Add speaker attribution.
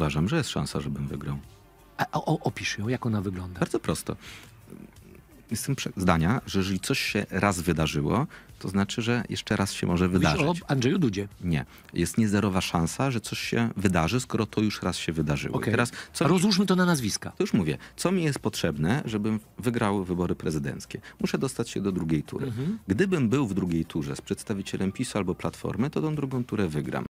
Speaker 1: uważam, że jest szansa, żebym wygrał. A, o, opisz ją, jak ona wygląda. Bardzo prosto. Jestem zdania, że jeżeli coś się raz wydarzyło, to znaczy, że jeszcze raz się może Mówisz wydarzyć.
Speaker 2: o Andrzeju Dudzie.
Speaker 1: Nie. Jest niezerowa szansa, że coś się wydarzy, skoro to już raz się wydarzyło. Okay. teraz, co Rozłóżmy mi... to na nazwiska. To już mówię. Co mi jest potrzebne, żebym wygrał wybory prezydenckie? Muszę dostać się do drugiej tury. Mhm. Gdybym był w drugiej turze z przedstawicielem
Speaker 3: PiSu albo Platformy, to tą drugą turę wygram.